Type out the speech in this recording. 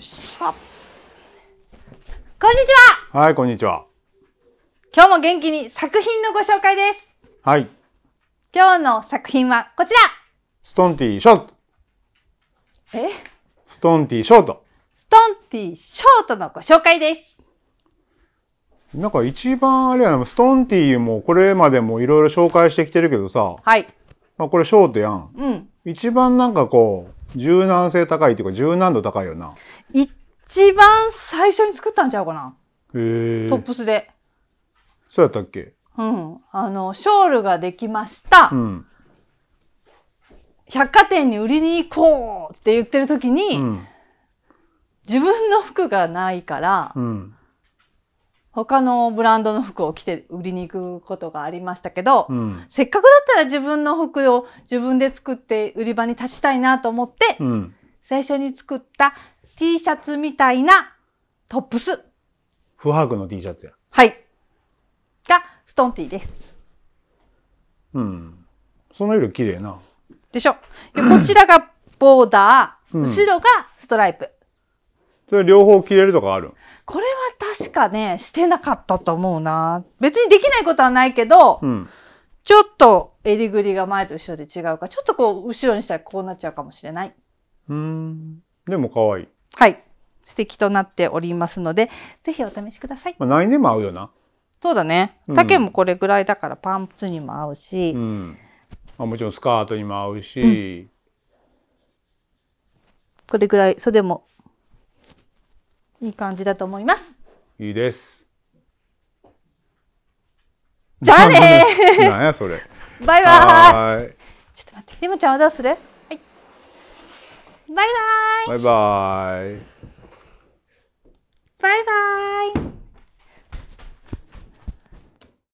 こんにちは。はい、こんにちは。今日も元気に作品のご紹介です。はい。今日の作品はこちら。ストンティーショート。えストンティーショート。ストンティーショートのご紹介です。なんか一番あれやな、ストンティーもこれまでもいろいろ紹介してきてるけどさ。はい。まあこれショートやん。うん。一番なんかこう、柔軟性高いっていうか柔軟度高いよな一番最初に作ったんちゃうかなトップスでそうやったっけうんあのショールができました、うん、百貨店に売りに行こうって言ってる時に、うん、自分の服がないから、うん、他のブランドの服を着て売りに行くことがありましたけど、うん、せっかくだったら自分の服を自分で作って売り場に立ちたいなと思って、うん、最初に作った T シャツみたいなトップス。不白の T シャツや。はい。が、ストンティーです。うん。その色綺麗な。でしょ。で、こちらがボーダー、後ろがストライプ。それ両方着れるとかあるこれは確かね、してなかったと思うな。別にできないことはないけど、うん、ちょっと襟ぐりが前と後ろで違うか、ちょっとこう、後ろにしたらこうなっちゃうかもしれない。うん。でも可愛い。はい。素敵となっておりますので、ぜひお試しください。まあ、何でも合うよな。そうだね。丈もこれぐらいだからパンツにも合うし、うん、まあ、もちろんスカートにも合うし、うん、これぐらい袖もいい感じだと思います。いいです。じゃあねなんやそれ。バイバイ。ちょっと待って、リムちゃんはどうする？はい。バイバイ。バイバイ。